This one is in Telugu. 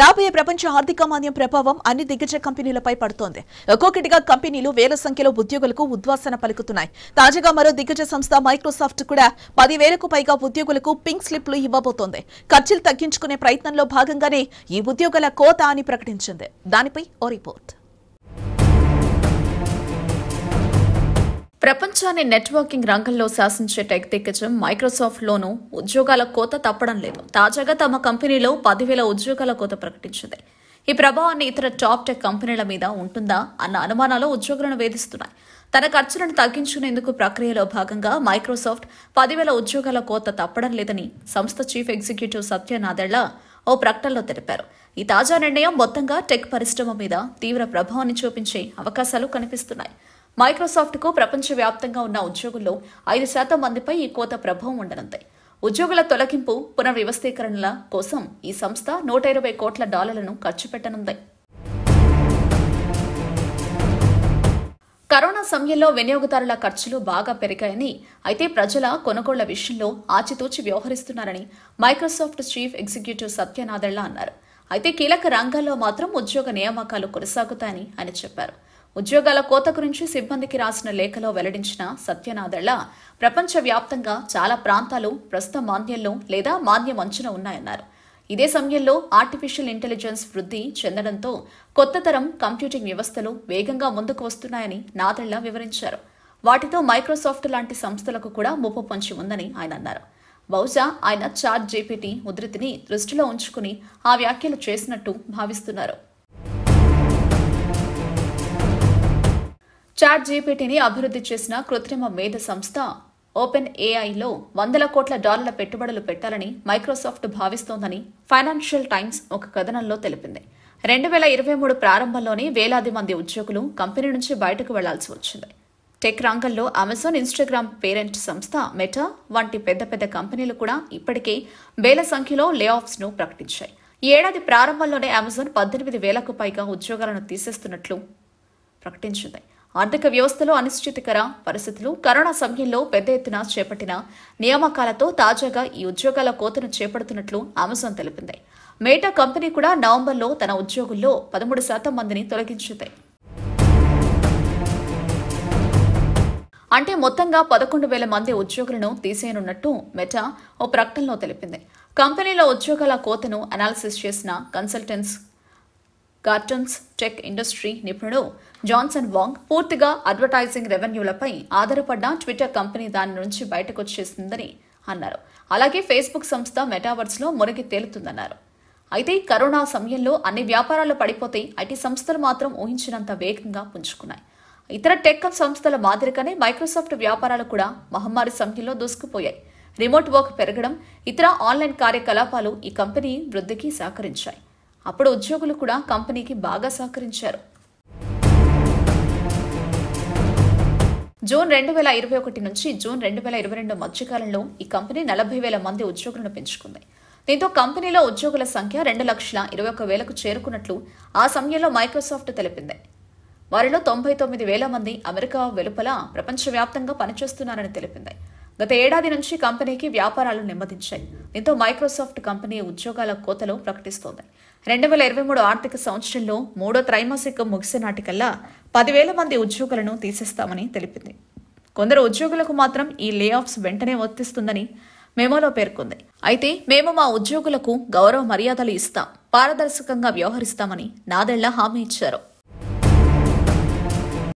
రాబోయే ప్రపంచ ఆర్థిక మాంద్యం ప్రభావం అన్ని దిగ్గజ కంపెనీలపై పడుతోంది ఒక్కొక్కటిగా కంపెనీలు వేల సంఖ్యలో ఉద్యోగులకు ఉద్వాసన పలుకుతున్నాయి తాజాగా మరో దిగ్గజ సంస్థ మైక్రోసాఫ్ట్ కూడా పదివేలకు పైగా ఉద్యోగులకు పింక్ స్లిప్లు ఇవ్వబోతోంది ఖర్చులు తగ్గించుకునే ప్రయత్నంలో భాగంగానే ఈ ఉద్యోగుల కోత అని ప్రకటించింది దానిపై ఓ రిపోర్ట్ ప్రపంచాన్ని నెట్వర్కింగ్ రంగంలో శాసించే టెక్ దిగ్గజం మైక్రోసాఫ్ట్లోనూ ఉద్యోగాల కోత తప్పడం లేదు తాజాగా తమ కంపెనీలో పదివేల ఉద్యోగాల కోత ప్రకటించింది ఈ ప్రభావాన్ని ఇతర టాప్ టెక్ కంపెనీల మీద ఉంటుందా అన్న అనుమానాలు ఉద్యోగులను వేధిస్తున్నాయి తన ఖర్చులను తగ్గించుకునేందుకు ప్రక్రియలో భాగంగా మైక్రోసాఫ్ట్ పదివేల ఉద్యోగాల కోత తప్పడం లేదని సంస్థ చీఫ్ ఎగ్జిక్యూటివ్ సత్యనాదెళ్ల ఓ ప్రకటనలో తెలిపారు ఈ తాజా నిర్ణయం మొత్తంగా టెక్ పరిశ్రమ మీద తీవ్ర ప్రభావాన్ని చూపించే అవకాశాలు కనిపిస్తున్నాయి మైక్రోసాఫ్ట్ కు ప్రపంచవ్యాప్తంగా ఉన్న ఉద్యోగుల్లో ఐదు శాతం మందిపై ఈ కోత ప్రభావం ఉండనుంది ఉద్యోగుల తొలగింపు పునర్వ్యవస్థీకరణల కోసం ఈ సంస్థ నూట ఇరవై కోట్ల డాలర్లను ఖర్చు పెట్టనుంది కరోనా సమయంలో వినియోగదారుల ఖర్చులు బాగా పెరిగాయని అయితే ప్రజల కొనుగోళ్ల విషయంలో ఆచితూచి వ్యవహరిస్తున్నారని మైక్రోసాఫ్ట్ చీఫ్ ఎగ్జిక్యూటివ్ సత్యనాదెళ్ల అన్నారు అయితే కీలక రంగాల్లో మాత్రం ఉద్యోగ నియామకాలు కొనసాగుతాయని ఆయన చెప్పారు ఉద్యోగాల కోత గురించి సిబ్బందికి రాసిన లేఖలో వెల్లడించిన ప్రపంచ ప్రపంచవ్యాప్తంగా చాలా ప్రాంతాలు ప్రస్తుత మాన్యంలో లేదా మాన్యం అంచున ఉన్నాయన్నారు ఇదే సమయంలో ఆర్టిఫిషియల్ ఇంటెలిజెన్స్ వృద్ధి చెందడంతో కొత్త తరం కంప్యూటింగ్ వ్యవస్థలు వేగంగా ముందుకు వస్తున్నాయని నాదళ్ల వివరించారు వాటితో మైక్రోసాఫ్ట్ లాంటి సంస్థలకు కూడా ముప్పు పొంచి ఉందని ఆయన అన్నారు బహుశా ఆయన చాట్ జీపీటీ ఉధృతిని దృష్టిలో ఉంచుకుని ఆ వ్యాఖ్యలు చేసినట్టు భావిస్తున్నారు చాట్ జీపీటీని అభివృద్ధి చేసిన కృత్రిమ మేధ సంస్థ ఓపెన్ ఏఐలో వందల కోట్ల డాలర్ల పెట్టుబడులు పెట్టాలని మైక్రోసాఫ్ట్ భావిస్తోందని ఫైనాన్షియల్ టైమ్స్ ఒక కథనంలో తెలిపింది రెండు వేల ఇరవై మూడు ప్రారంభంలోనే వేలాది మంది ఉద్యోగులు కంపెనీ నుంచి బయటకు వెళ్లాల్సి వచ్చింది టెక్ రంగంలో అమెజాన్ ఇన్స్టాగ్రామ్ పేరెంట్ సంస్థ మెటా వంటి పెద్ద పెద్ద కంపెనీలు కూడా ఇప్పటికే వేల సంఖ్యలో లేఆఫ్స్ను ప్రకటించాయి ఈ ఏడాది ప్రారంభంలోనే అమెజాన్ పద్దెనిమిది వేలకు పైగా ఉద్యోగాలను తీసేస్తున్నట్లు ప్రకటించింది ఆర్థిక వ్యవస్థలో అనిశ్చితికర పరిస్థితులు కరోనా సమయంలో పెద్ద ఎత్తున చేపట్టిన నియామకాలతో తాజాగా ఈ ఉద్యోగాల కోతను చేపడుతున్నట్లు అమెజాన్ తెలిపింది మేటా కంపెనీ కూడా నవంబర్లో తన ఉద్యోగుల్లో పదమూడు శాతం మందిని తొలగించింది అంటే మొత్తంగా పదకొండు వేల మంది ఉద్యోగులను తీసేయనున్నట్టు మెటా ఓ ప్రకటనలో తెలిపింది కంపెనీలో ఉద్యోగాల కోతను అనాలిసిస్ చేసిన కన్సల్టెంట్స్ గార్టన్స్ టెక్ ఇండస్ట్రీ నిపుణుడు జాన్సన్ వాంగ్ పూర్తిగా అడ్వర్టైజింగ్ రెవెన్యూలపై ఆధారపడ్డ ట్విట్టర్ కంపెనీ దాని నుంచి బయటకొచ్చేసిందని అన్నారు అలాగే ఫేస్బుక్ సంస్థ మెటావర్స్లో మురిగి తేలుతుందన్నారు అయితే కరోనా సమయంలో అన్ని వ్యాపారాలు పడిపోతే ఐటీ సంస్థలు మాత్రం ఊహించినంత వేగంగా పుంజుకున్నాయి ఇతర టెక్ సంస్థల మాదిరిగానే మైక్రోసాఫ్ట్ వ్యాపారాలు కూడా మహమ్మారి సమయంలో దూసుకుపోయాయి రిమోట్ వర్క్ పెరగడం ఇతర ఆన్లైన్ కార్యకలాపాలు ఈ కంపెనీ వృద్ధికి సహకరించాయి అప్పుడు ఉద్యోగులు కూడా కంపెనీకి బాగా సహకరించారు జూన్ రెండు వేల ఇరవై ఒకటి నుంచి జూన్ రెండు వేల ఇరవై రెండు మధ్యకాలంలో ఈ కంపెనీ నలభై వేల మంది ఉద్యోగులను పెంచుకుంది దీంతో కంపెనీలో ఉద్యోగుల సంఖ్య రెండు లక్షల ఇరవై ఒక వేలకు చేరుకున్నట్లు ఆ సమయంలో మైక్రోసాఫ్ట్ తెలిపింది వారిలో తొంభై తొమ్మిది వేల మంది అమెరికా వెలుపల ప్రపంచవ్యాప్తంగా పనిచేస్తున్నారని తెలిపింది గత ఏడాది నుంచి కంపెనీకి వ్యాపారాలు నెమ్మదించాయి దీంతో మైక్రోసాఫ్ట్ కంపెనీ ఉద్యోగాల కోతలు ప్రకటిస్తోంది రెండు వేల ఇరవై మూడు ఆర్థిక సంవత్సరంలో మూడో త్రైమాసికం ముగిసే నాటికల్లా పదివేల మంది ఉద్యోగులను తీసేస్తామని తెలిపింది కొందరు ఉద్యోగులకు మాత్రం ఈ లే ఆఫ్స్ వెంటనే వర్తిస్తుందని మేమోలో పేర్కొంది అయితే మేము మా ఉద్యోగులకు గౌరవ మర్యాదలు ఇస్తాం పారదర్శకంగా వ్యవహరిస్తామని నాదెళ్ల హామీ ఇచ్చారు